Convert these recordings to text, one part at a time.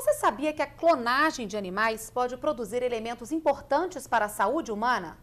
Você sabia que a clonagem de animais pode produzir elementos importantes para a saúde humana?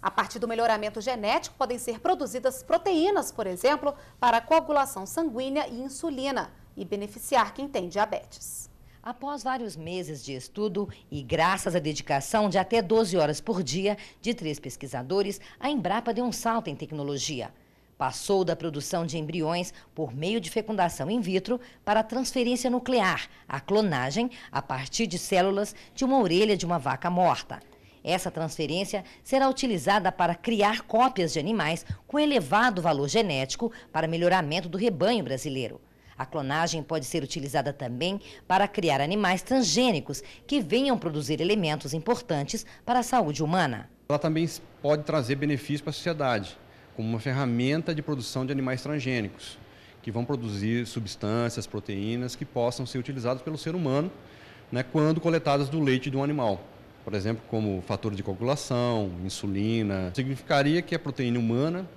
A partir do melhoramento genético, podem ser produzidas proteínas, por exemplo, para coagulação sanguínea e insulina, e beneficiar quem tem diabetes. Após vários meses de estudo e graças à dedicação de até 12 horas por dia de três pesquisadores, a Embrapa deu um salto em tecnologia passou da produção de embriões por meio de fecundação in vitro para a transferência nuclear, a clonagem, a partir de células de uma orelha de uma vaca morta. Essa transferência será utilizada para criar cópias de animais com elevado valor genético para melhoramento do rebanho brasileiro. A clonagem pode ser utilizada também para criar animais transgênicos que venham produzir elementos importantes para a saúde humana. Ela também pode trazer benefícios para a sociedade como uma ferramenta de produção de animais transgênicos, que vão produzir substâncias, proteínas que possam ser utilizadas pelo ser humano né, quando coletadas do leite de um animal. Por exemplo, como fator de coagulação, insulina. Significaria que a proteína humana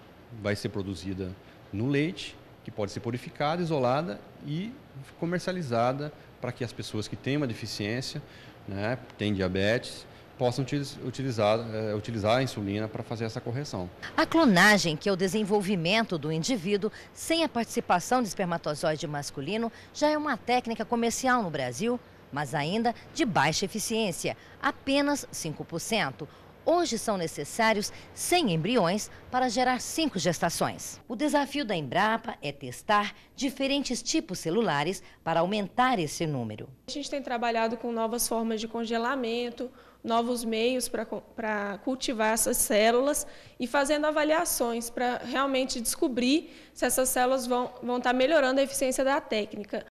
vai ser produzida no leite, que pode ser purificada, isolada e comercializada para que as pessoas que têm uma deficiência, né, têm diabetes, possam utilizar, eh, utilizar a insulina para fazer essa correção. A clonagem, que é o desenvolvimento do indivíduo sem a participação de espermatozoide masculino, já é uma técnica comercial no Brasil, mas ainda de baixa eficiência, apenas 5%. Hoje são necessários 100 embriões para gerar 5 gestações. O desafio da Embrapa é testar diferentes tipos celulares para aumentar esse número. A gente tem trabalhado com novas formas de congelamento, novos meios para cultivar essas células e fazendo avaliações para realmente descobrir se essas células vão, vão estar melhorando a eficiência da técnica.